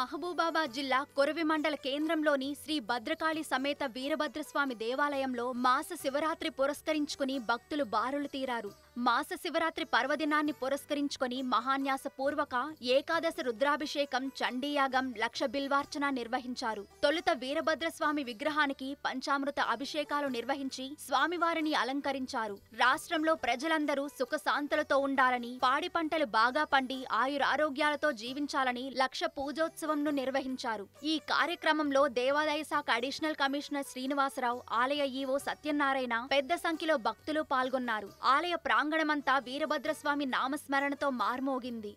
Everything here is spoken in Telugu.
మహబూబాబాద్ జిల్లా కొరవి మండల కేంద్రంలోని శ్రీ భద్రకాళి సమేత వీరభద్రస్వామి దేవాలయంలో మాస శివరాత్రి పురస్కరించుకుని భక్తులు బారులు తీరారు మాస శివరాత్రి పర్వదినాన్ని పురస్కరించుకొని పూర్వక ఏకాదశ రుద్రాభిషేకం చండీయాగం లక్ష బిల్వార్చన నిర్వహించారు తొలుత వీరభద్రస్వామి విగ్రహానికి పంచామృత అభిషేకాలు నిర్వహించి స్వామివారిని అలంకరించారు రాష్ట్రంలో ప్రజలందరూ సుఖశాంతులతో ఉండాలని పాడి పంటలు బాగా పండి ఆయురారోగ్యాలతో జీవించాలని లక్ష పూజోత్సవం ను నిర్వహించారు ఈ కార్యక్రమంలో దేవాదాయ శాఖ అడిషనల్ కమిషనర్ శ్రీనివాసరావు ఆలయ ఈవో సత్యనారాయణ పెద్ద సంఖ్యలో భక్తులు పాల్గొన్నారు ఆలయ ప్రాంగ ప్రాంగణమంతా వీరభద్రస్వామి నామస్మరణతో మార్మోగింది